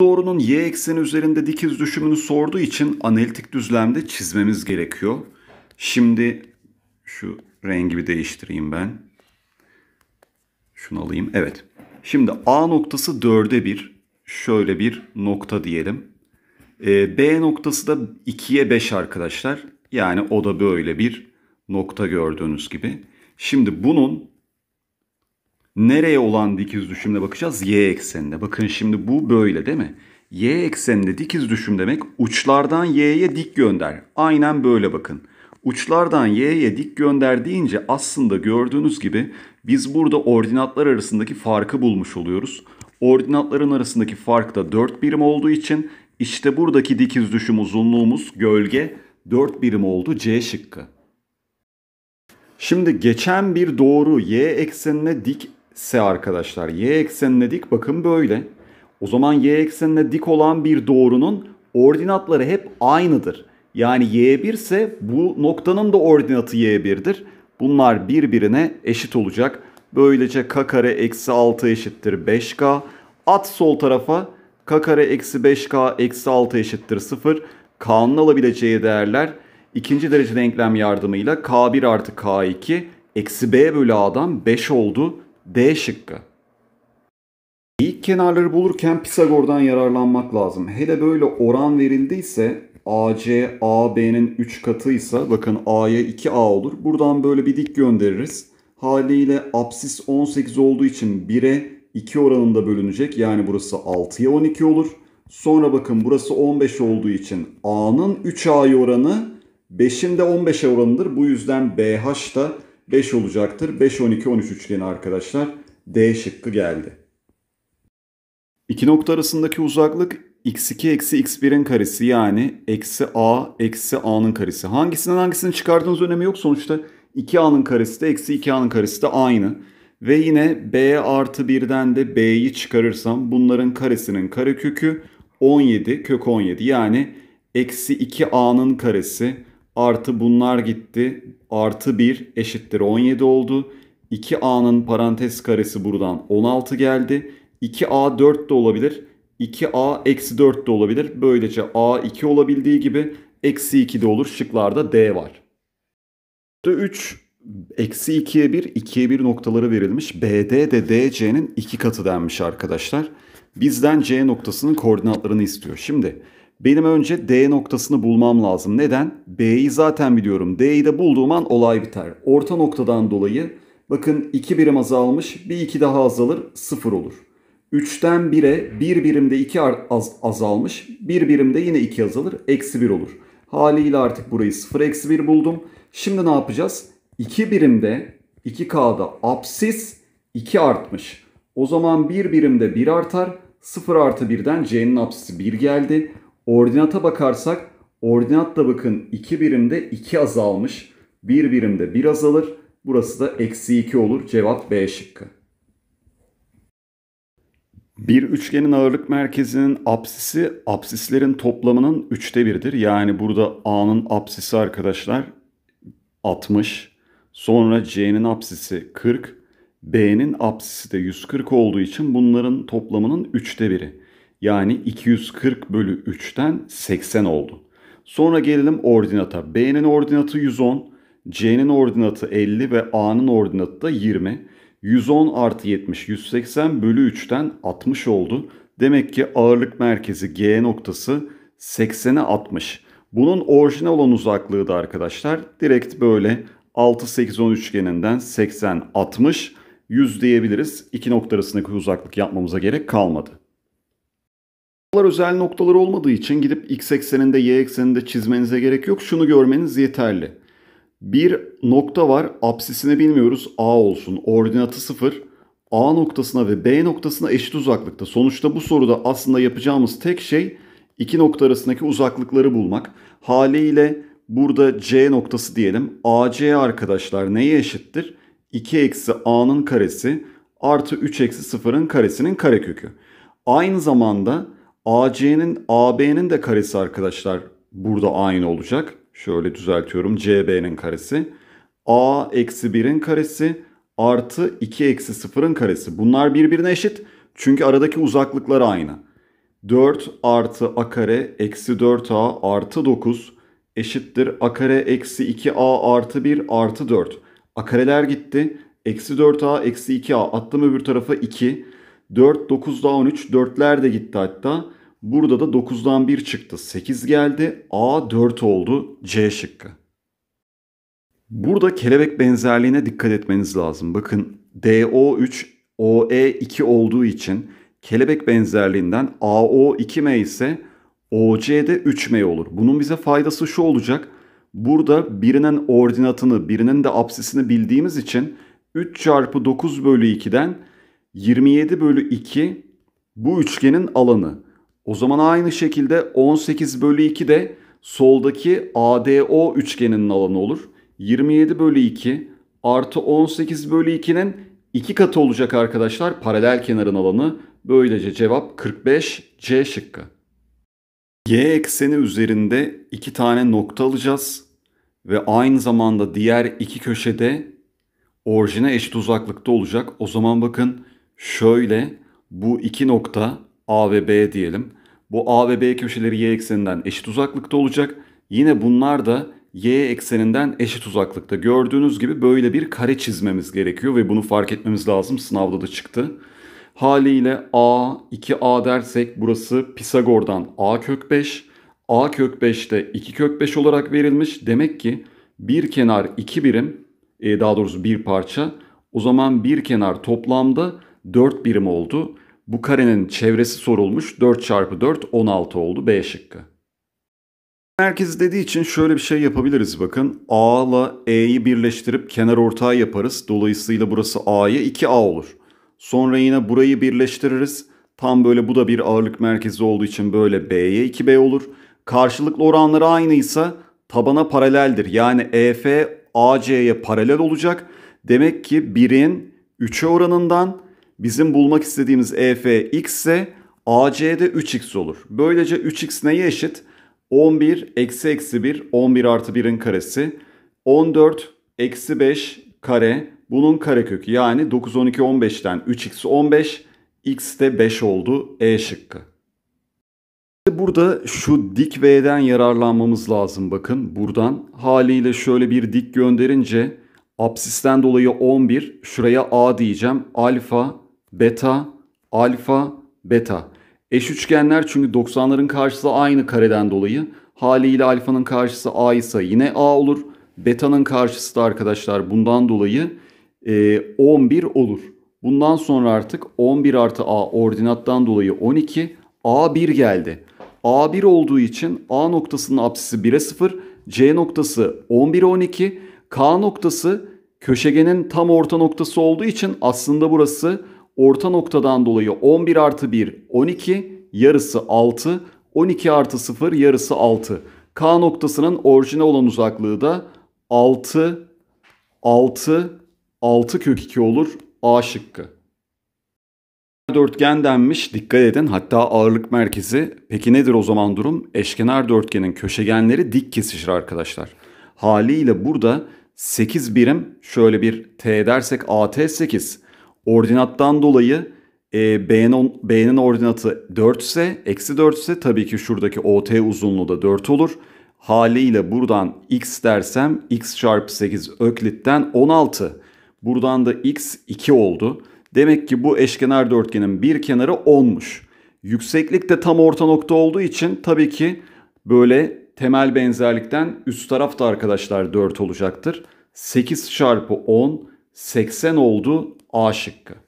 doğrunun y ekseni üzerinde dikiz düşümünü sorduğu için analitik düzlemde çizmemiz gerekiyor. Şimdi şu rengi bir değiştireyim ben. Şunu alayım. Evet. Şimdi A noktası 4'e 1. Şöyle bir nokta diyelim. E, B noktası da 2'ye 5 arkadaşlar. Yani o da böyle bir nokta gördüğünüz gibi. Şimdi bunun Nereye olan dikiz düşümle bakacağız? Y eksenine. Bakın şimdi bu böyle değil mi? Y ekseninde dikiz düşüm demek uçlardan y'ye dik gönder. Aynen böyle bakın. Uçlardan y'ye dik gönder deyince aslında gördüğünüz gibi biz burada ordinatlar arasındaki farkı bulmuş oluyoruz. Ordinatların arasındaki fark da 4 birim olduğu için işte buradaki dikiz düşüm uzunluğumuz gölge 4 birim oldu C şıkkı. Şimdi geçen bir doğru y eksenine dik ise arkadaşlar y eksenine dik bakın böyle. O zaman y eksenine dik olan bir doğrunun ordinatları hep aynıdır. Yani y1 ise bu noktanın da ordinatı y1'dir. Bunlar birbirine eşit olacak. Böylece k kare eksi 6 eşittir 5k. At sol tarafa k kare eksi 5k eksi 6 eşittir 0. K'nın alabileceği değerler ikinci derece denklem yardımıyla k1 artı k2 eksi b bölü a'dan 5 oldu. D şıkkı. İlk kenarları bulurken Pisagor'dan yararlanmak lazım. Hele böyle oran verildiyse AC AB'nin 3 katıysa bakın A'ya 2A olur. Buradan böyle bir dik göndeririz. Haliyle absis 18 olduğu için 1'e 2 oranında bölünecek. Yani burası 6'ya 12 olur. Sonra bakın burası 15 olduğu için A'nın 3A'yı oranı 5'in de 15'e oranıdır. Bu yüzden BH da 5 olacaktır. 5, 12, 13 üçgeni arkadaşlar D şıkkı geldi. İki nokta arasındaki uzaklık x2 eksi x1'in karesi yani eksi a eksi a'nın karesi. Hangisinden hangisini çıkardığınız önemi yok. Sonuçta 2a'nın karesi de eksi 2a'nın karesi de aynı. Ve yine b artı 1'den de b'yi çıkarırsam bunların karesinin karekökü 17 kök 17 yani eksi 2a'nın karesi artı bunlar gitti. Artı 1 eşittir 17 oldu. 2A'nın parantez karesi buradan 16 geldi. 2A 4 de olabilir. 2A eksi 4 de olabilir. Böylece A 2 olabildiği gibi eksi 2 de olur. Şıklarda D var. 3 eksi 2'ye 1, 2'ye 1 noktaları verilmiş. BD de DC'nin 2 katı denmiş arkadaşlar. Bizden C noktasının koordinatlarını istiyor. Şimdi benim önce D noktasını bulmam lazım. Neden? B'yi zaten biliyorum. D'yi de bulduğum an olay biter. Orta noktadan dolayı bakın 2 birim azalmış. Bir 2 daha azalır 0 olur. 3'ten 1'e 1 bir birimde 2 az, azalmış. 1 bir birimde yine 2 azalır. Eksi 1 olur. Haliyle artık burayı 0 eksi 1 buldum. Şimdi ne yapacağız? 2 birimde 2K'da absis 2 artmış. O zaman 1 bir birimde 1 artar. 0 artı 1'den C'nin absisi 1 geldi. Ordinata bakarsak ordinat da bakın 2 birimde 2 azalmış. 1 bir birimde 1 azalır. Burası da eksi 2 olur. Cevap B şıkkı. Bir üçgenin ağırlık merkezinin apsisi apsislerin toplamının üçte biridir. Yani burada A'nın apsisi arkadaşlar 60. Sonra C'nin apsisi 40. B'nin apsisi de 140 olduğu için bunların toplamının üçte biri. Yani 240 bölü 3'ten 80 oldu. Sonra gelelim ordinata. B'nin ordinatı 110, C'nin ordinatı 50 ve A'nın ordinatı da 20. 110 artı 70, 180 bölü 3'ten 60 oldu. Demek ki ağırlık merkezi G noktası 80'e 60. Bunun orijinal olan uzaklığı da arkadaşlar direkt böyle 6-8-10 üçgeninden 80-60 100 diyebiliriz. İki nokta arasındaki uzaklık yapmamıza gerek kalmadı. Çaplar özel noktaları olmadığı için gidip x ekseninde y ekseninde çizmenize gerek yok. Şunu görmeniz yeterli. Bir nokta var apsisini bilmiyoruz a olsun ordinatı sıfır. A noktasına ve B noktasına eşit uzaklıkta. Sonuçta bu soruda aslında yapacağımız tek şey iki nokta arasındaki uzaklıkları bulmak. Haliyle burada C noktası diyelim. AC arkadaşlar neye eşittir? 2 eksi A'nın karesi artı 3 eksi 0'ın karesinin karekökü. Aynı zamanda AC'nin AB'nin de karesi arkadaşlar burada aynı olacak. Şöyle düzeltiyorum. CB'nin karesi. A eksi 1'in karesi artı 2 eksi 0'ın karesi. Bunlar birbirine eşit. Çünkü aradaki uzaklıklar aynı. 4 artı a kare eksi 4a artı 9 eşittir a kare eksi 2a artı 1 artı 4. A kareler gitti. Eksi 4a eksi 2a attım öbür tarafa 2. 4 9 daha 13 4'ler de gitti hatta. Burada da 9'dan 1 çıktı. 8 geldi. A 4 oldu. C şıkkı. Burada kelebek benzerliğine dikkat etmeniz lazım. Bakın DO3 OE2 olduğu için kelebek benzerliğinden AO2M ise OC'de 3M olur. Bunun bize faydası şu olacak. Burada birinin ordinatını, birinin de absisini bildiğimiz için 3 çarpı 9 bölü 2'den 27 bölü 2 bu üçgenin alanı. O zaman aynı şekilde 18 bölü 2 de soldaki ADO üçgeninin alanı olur. 27 bölü 2 artı 18 bölü 2'nin 2 katı olacak arkadaşlar paralel kenarın alanı. Böylece cevap 45 C şıkkı. Y ekseni üzerinde 2 tane nokta alacağız ve aynı zamanda diğer iki köşede orijine eşit uzaklıkta olacak. O zaman bakın şöyle bu iki nokta A ve B diyelim. Bu A ve B köşeleri y ekseninden eşit uzaklıkta olacak. Yine bunlar da y ekseninden eşit uzaklıkta. Gördüğünüz gibi böyle bir kare çizmemiz gerekiyor ve bunu fark etmemiz lazım. Sınavda da çıktı. Haliyle A, 2A dersek burası Pisagor'dan A kök 5. A kök 5 de 2 kök 5 olarak verilmiş. Demek ki bir kenar 2 birim, e, daha doğrusu bir parça. O zaman bir kenar toplamda 4 birim oldu. Bu karenin çevresi sorulmuş. 4 çarpı 4 16 oldu B şıkkı. Merkezi dediği için şöyle bir şey yapabiliriz bakın. A ile E'yi birleştirip kenar ortağı yaparız. Dolayısıyla burası A'ya 2A olur. Sonra yine burayı birleştiririz. Tam böyle bu da bir ağırlık merkezi olduğu için böyle B'ye 2B olur. Karşılıklı oranları aynıysa tabana paraleldir. Yani EF AC'ye paralel olacak. Demek ki 1'in 3'e oranından Bizim bulmak istediğimiz EF x ise AC'de 3x olur. Böylece 3x neye eşit? 11 eksi eksi 1 11 artı 1'in karesi. 14 eksi 5 kare bunun karekökü yani 9 12 15'ten 3x 15 x de 5 oldu E şıkkı. Burada şu dik V'den yararlanmamız lazım bakın. Buradan haliyle şöyle bir dik gönderince absisten dolayı 11 şuraya A diyeceğim. Alfa beta, alfa, beta. Eş üçgenler çünkü 90'ların karşısı aynı kareden dolayı haliyle alfanın karşısı a ise yine a olur. Beta'nın karşısı da arkadaşlar bundan dolayı e, 11 olur. Bundan sonra artık 11 artı a ordinattan dolayı 12 a1 geldi. a1 olduğu için a noktasının apsisi 1'e 0, c noktası 11'e 12, k noktası köşegenin tam orta noktası olduğu için aslında burası orta noktadan dolayı 11 artı 1 12 yarısı 6 12 artı 0 yarısı 6. K noktasının orijine olan uzaklığı da 6 6 6 kök 2 olur A şıkkı. Dörtgen denmiş dikkat edin hatta ağırlık merkezi. Peki nedir o zaman durum? Eşkenar dörtgenin köşegenleri dik kesişir arkadaşlar. Haliyle burada 8 birim şöyle bir T dersek AT 8. Ordinattan dolayı e, B'nin, B'nin ordinatı 4 ise, eksi 4 ise tabii ki şuradaki OT uzunluğu da 4 olur. Haliyle buradan x dersem x çarpı 8 öklitten 16. Buradan da x 2 oldu. Demek ki bu eşkenar dörtgenin bir kenarı 10'muş. Yükseklik de tam orta nokta olduğu için tabii ki böyle temel benzerlikten üst tarafta arkadaşlar 4 olacaktır. 8 çarpı 10 80 oldu ótica.